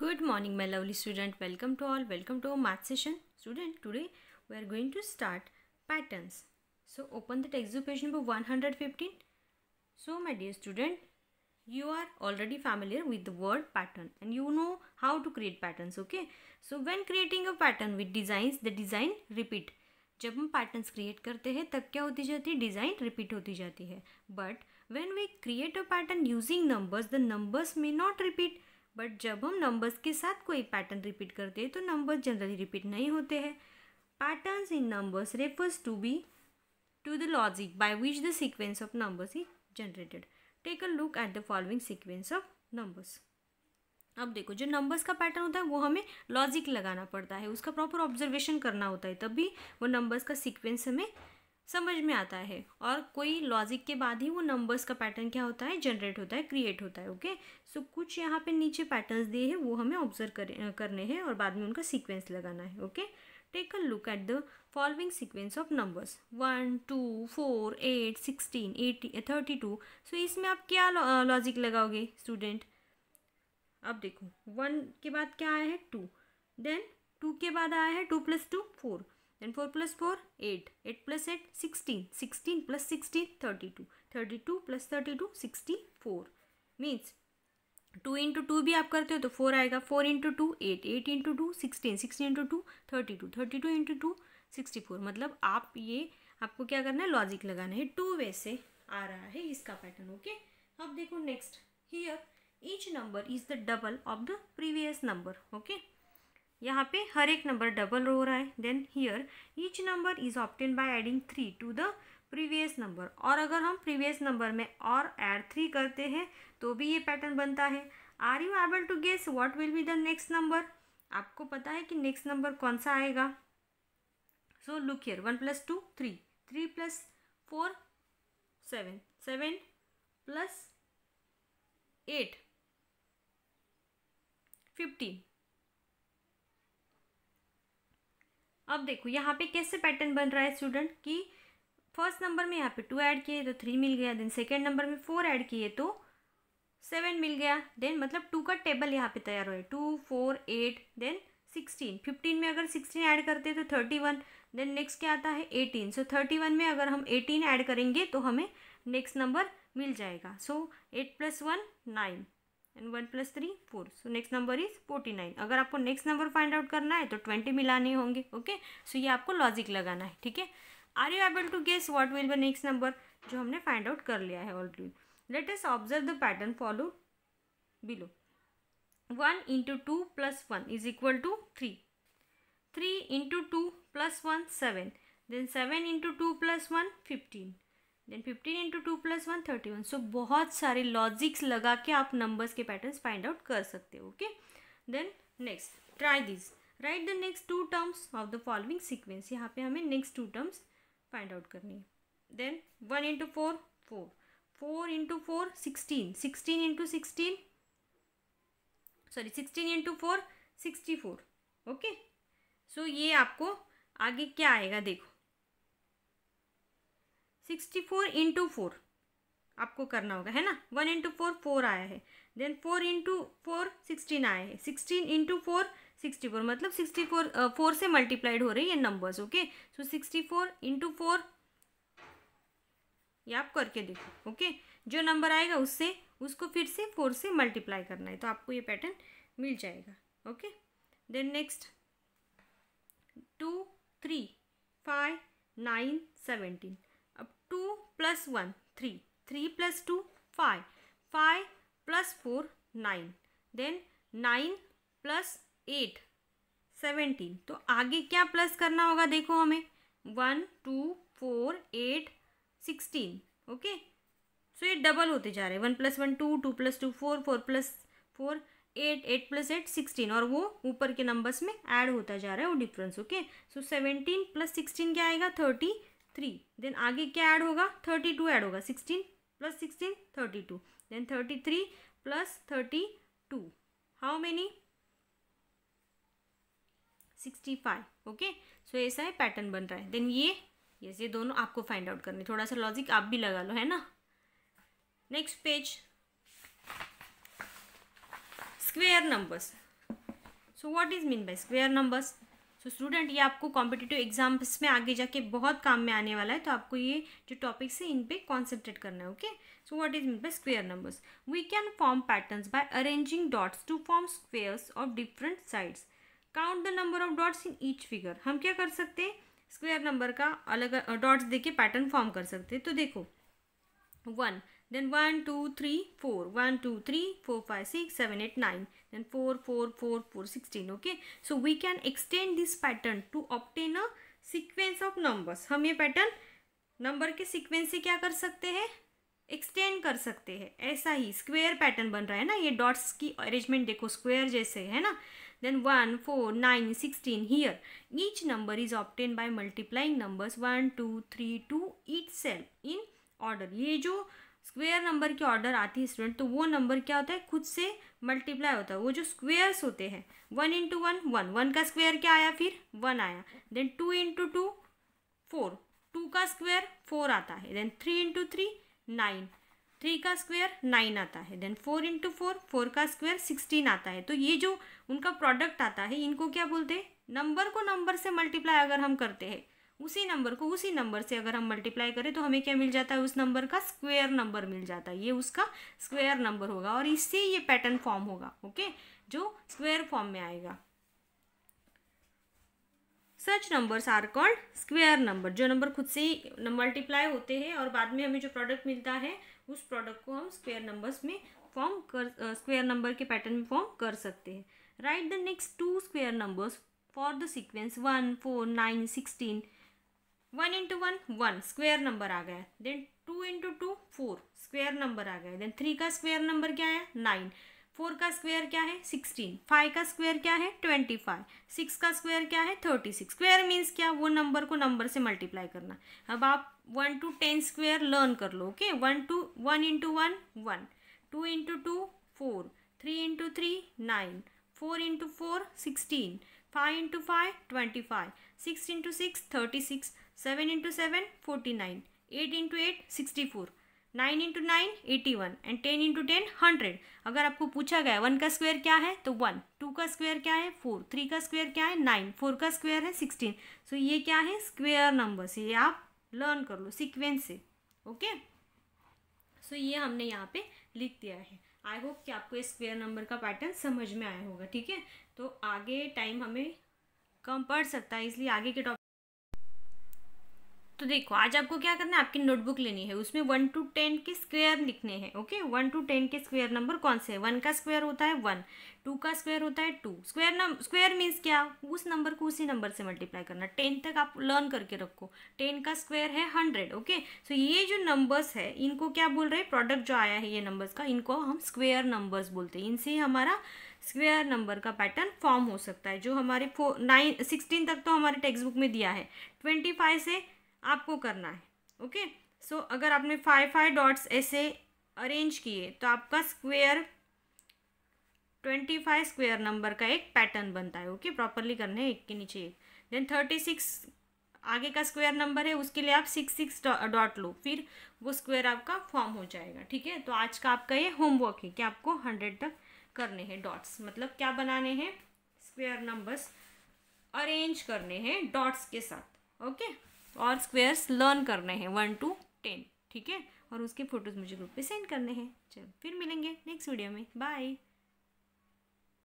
Good morning my lovely student. Welcome to all. Welcome to our math session. Student, today we are going to start patterns. So open the textbook page number 115. So my dear student, you are already familiar with the word pattern and you know how to create patterns okay so when creating a pattern with designs the design repeat जब हम patterns create करते हैं तब क्या होती जाती है design repeat होती जाती है But when we create a pattern using numbers, the numbers may not repeat. But जब हम नंबर्स के साथ कोई पैटर्न रिपीट करते हैं तो नंबर्स जनरली रिपीट नहीं होते हैं pattern in numbers refers to be to the logic by which the sequence of numbers is generated take a look at the following sequence of numbers अब देखो जो numbers का पैटर्न होता है वो हमें लॉजिक लगाना पड़ता है उसका प्रॉपर ऑब्जर्वेशन करना होता है तभी वो नंबर्स का सीक्वेंस हमें समझ में आता है और कोई लॉजिक के बाद ही वो नंबर्स का पैटर्न क्या होता है जनरेट होता है क्रिएट होता है ओके सो so, कुछ यहाँ पे नीचे पैटर्न्स दिए हैं वो हमें ऑब्जर्व कर, करने हैं और बाद में उनका सीक्वेंस लगाना है okay take a look at the following sequence of numbers one two four eight sixteen eighty thirty two so इसमें आप क्या लॉजिक लगाओगे स्टूडेंट अब देखो वन के बाद क्या आया है टू देन टू के बाद आया है two plus two four then four four plus eight eight plus eight sixteen sixteen plus 8 thirty two thirty two plus thirty two sixty four means two into two भी आप करते हो तो four आएगा four into two eight eight into two sixteen sixteen into two thirty two thirty two into two sixty four मतलब आप ये आपको क्या करना है लॉजिक लगाना है टू वे से आ रहा है इसका पैटर्न ओके अब देखो next here each number is the double of the previous number okay यहाँ पे हर एक नंबर डबल रो हो रहा है then here each number is obtained by adding three to the previous number और अगर हम प्रीवियस नंबर में और एड थ्री करते हैं तो भी ये पैटर्न बनता है are you able to guess what will be the next number आपको पता है कि नेक्स्ट नंबर कौन सा आएगा so look here one plus two three three plus four seven seven plus eight fifteen अब देखो यहाँ पे कैसे पैटर्न बन रहा है स्टूडेंट कि फर्स्ट नंबर में यहाँ पे टू ऐड किए तो थ्री मिल गया देन सेकेंड नंबर में फोर ऐड किए तो सेवन मिल गया देन मतलब टू का टेबल यहाँ पे तैयार हुआ है two four eight then sixteen fifteen में अगर सिक्सटीन ऐड करते हैं तो थर्टी वन देन नेक्स्ट क्या आता है एटीन सो थर्टी वन में अगर हम एटीन ऐड करेंगे तो हमें नेक्स्ट नंबर मिल जाएगा so eight plus one nine and one plus three four so next number is forty nine अगर आपको नेक्स्ट नंबर फाइंड आउट करना है तो ट्वेंटी मिलाने होंगे ओके सो ये आपको लॉजिक लगाना है ठीक है are you able to guess what will be next number जो हमने फाइंड आउट कर लिया है already let's observe the pattern follow below one into two plus one is equal to three three into two plus one seven then seven into two plus one fifteen then fifteen into two plus one thirty one so बहुत सारे logics लगा के आप numbers के patterns find out कर सकते हो okay then next try this write the next two terms of the following sequence यहाँ पे हमें next two terms find out करनी है then one into four four four into four sixteen sixteen into sixteen sorry sixteen into four sixty four okay so ये आपको आगे क्या आएगा देखो सिक्सटी फोर इंटू फोर आपको करना होगा है ना वन इंटू फोर फोर आया है then four into four sixteen आया है sixteen into four sixty four मतलब सिक्सटी फोर फोर से मल्टीप्लाइड हो रही है numbers okay so sixty four into four ये आप करके देखो ओके जो नंबर आएगा उससे उसको फिर से फोर से मल्टीप्लाई करना है तो आपको ये पैटर्न मिल जाएगा okay then next two three five nine seventeen two plus one three three plus two five five plus four nine then nine plus eight seventeen तो आगे क्या प्लस करना होगा देखो हमें one two four eight sixteen okay so ये double होते जा रहे हैं one plus one two two plus two four four plus four eight eight plus eight sixteen और वो ऊपर के नंबर्स में ऐड होता जा रहा है वो difference okay so seventeen plus sixteen क्या आएगा थर्टी थ्री देन आगे क्या ऐड होगा थर्टी टू ऐड होगा sixteen plus sixteen thirty two then thirty three plus thirty two how many sixty five okay so ऐसा है पैटर्न बन रहा है देन ये यस ये दोनों आपको फाइंड आउट करनी थोड़ा सा लॉजिक आप भी लगा लो है ना next page square numbers so what is mean by square numbers so student ये आपको कॉम्पिटेटिव एग्जाम्स में आगे जाके बहुत काम में आने वाला है तो आपको ये जो टॉपिक्स है इन पे कॉन्सेंट्रेट करना है okay so what is mean by square numbers we can form patterns by arranging dots to form squares of different sides count the number of dots in each figure हम क्या कर सकते हैं square number का अलग dots देके pattern form कर सकते हैं तो देखो one then one two three four one two three four five six seven eight nine then 4 4 4 4 16 okay so we can extend this pattern to obtain a sequence of numbers हम ये pattern number के sequence से क्या कर सकते हैं extend कर सकते हैं ऐसा ही स्क्वायर पैटर्न बन रहा है ना ये डॉट्स की अरेंजमेंट देखो स्क्वायर जैसे है ना then one four nine sixteen here each number is obtained by multiplying numbers one two three two itself in order ये जो स्क्वेयर नंबर की ऑर्डर आती है स्टूडेंट तो वो नंबर क्या होता है खुद से मल्टीप्लाई होता है वो जो स्क्वेयर्स होते हैं one into one one one का स्क्वेयर क्या आया फिर वन आया then two into two four two का स्क्वेयर फोर आता है then three into three nine three का स्क्वेयर नाइन आता है then four into four four का स्क्वेयर सिक्सटीन आता है तो ये जो उनका प्रोडक्ट आता है इनको क्या बोलते हैं नंबर को नंबर से मल्टीप्लाई अगर हम करते हैं उसी नंबर को उसी नंबर से अगर हम मल्टीप्लाई करें तो हमें क्या मिल जाता है उस नंबर का स्क्वेयर नंबर मिल जाता है ये उसका स्क्वेयर नंबर होगा और इससे ये पैटर्न फॉर्म होगा ओके जो स्क्वेयर फॉर्म में आएगा such numbers are called square number जो नंबर खुद से ही मल्टीप्लाई होते हैं और बाद में हमें जो प्रोडक्ट मिलता है उस प्रोडक्ट को हम स्क्वेयर नंबर्स में फॉर्म कर स्क्वेयर नंबर के पैटर्न में फॉर्म कर सकते हैं right the next two square numbers for the sequence one four nine sixteen one into one one square number आ गया then two into two four square number आ गया देन थ्री का स्क्वेयर नंबर क्या है नाइन फोर का square क्या है सिक्सटीन फाइव का स्क्वेयर क्या है ट्वेंटी फाइव सिक्स का स्क्वेयर क्या है थर्टी सिक्स स्क्वेयर मीन्स क्या वो नंबर को नंबर से मल्टीप्लाई करना अब आप one two ten square learn कर लो okay one two one into one one two into two four three into three nine four into four sixteen five into five twenty five six into six thirty six seven into seven forty nine eight into eight sixty four nine into nine eighty one and ten into ten hundred अगर आपको पूछा गया one का square क्या है तो one two का square क्या है फोर थ्री का स्क्वायर क्या है नाइन फोर का स्क्वायर है सिक्सटीन सो so ये क्या है स्क्वायर नंबर्स ये आप लर्न कर लो सिक्वेंस से ओके सो ये हमने यहाँ पे लिख दिया है आई होप कि आपको स्क्वेयर नंबर का पैटर्न समझ में आया होगा ठीक है तो आगे टाइम हमें कम पड़ सकता है इसलिए आगे के टॉपिक तो देखो आज आपको क्या करना है आपकी नोटबुक लेनी है उसमें वन टू टेन के स्क्वेयर लिखने हैं ओके वन टू टेन के स्क्वेयर नंबर कौन से है वन का स्क्वेयर होता है वन टू का स्क्वेयर होता है two square number square means क्या उस नंबर को उसी नंबर से मल्टीप्लाई करना टेन तक आप लर्न करके रखो टेन का स्क्वेयर है हंड्रेड ओके सो ये जो नंबर्स है इनको क्या बोल रहे हैं प्रोडक्ट जो आया है ये नंबर्स का इनको हम स्क्वेयर नंबर्स बोलते हैं इनसे हमारा स्क्वेयर नंबर का पैटर्न फॉर्म हो सकता है जो हमारे फोर नाइन सिक्सटीन तक तो हमारे टेक्स्ट बुक में दिया है ट्वेंटी फाइव से आपको करना है ओके सो so, अगर आपने फाइव फाइव डॉट्स ऐसे अरेंज किए तो आपका square twenty five square number का एक पैटर्न बनता है ओके प्रॉपरली करने एक के नीचे एक देन थर्टी सिक्स आगे का स्क्वायर नंबर है उसके लिए आप सिक्स सिक्स डॉट लो फिर वो स्क्वेयर आपका फॉर्म हो जाएगा ठीक है तो आज का आपका ये होमवर्क है कि आपको हंड्रेड तक करने हैं डॉट्स मतलब क्या बनाने हैं स्क्वेयर नंबर्स अरेंज करने हैं डॉट्स के साथ ओके और स्क्वेयर्स लर्न करने हैं वन टू टेन ठीक है और उसके फ़ोटोज़ मुझे ग्रुप पे सेंड करने हैं चल फिर मिलेंगे नेक्स्ट वीडियो में बाय